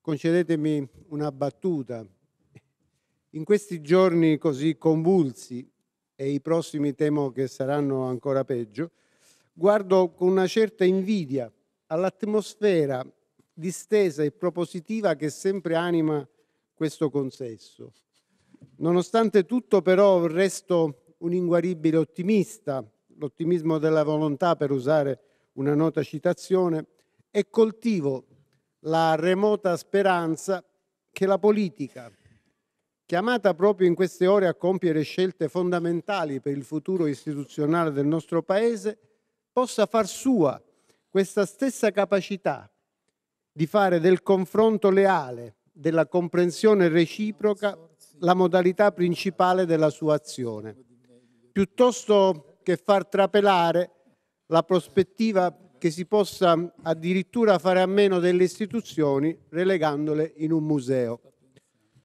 concedetemi una battuta. In questi giorni così convulsi, e i prossimi temo che saranno ancora peggio, guardo con una certa invidia all'atmosfera distesa e propositiva che sempre anima questo consesso. Nonostante tutto però resto un inguaribile ottimista, l'ottimismo della volontà per usare una nota citazione, e coltivo la remota speranza che la politica, chiamata proprio in queste ore a compiere scelte fondamentali per il futuro istituzionale del nostro Paese, possa far sua questa stessa capacità di fare del confronto leale, della comprensione reciproca, la modalità principale della sua azione, piuttosto che far trapelare la prospettiva che si possa addirittura fare a meno delle istituzioni relegandole in un museo.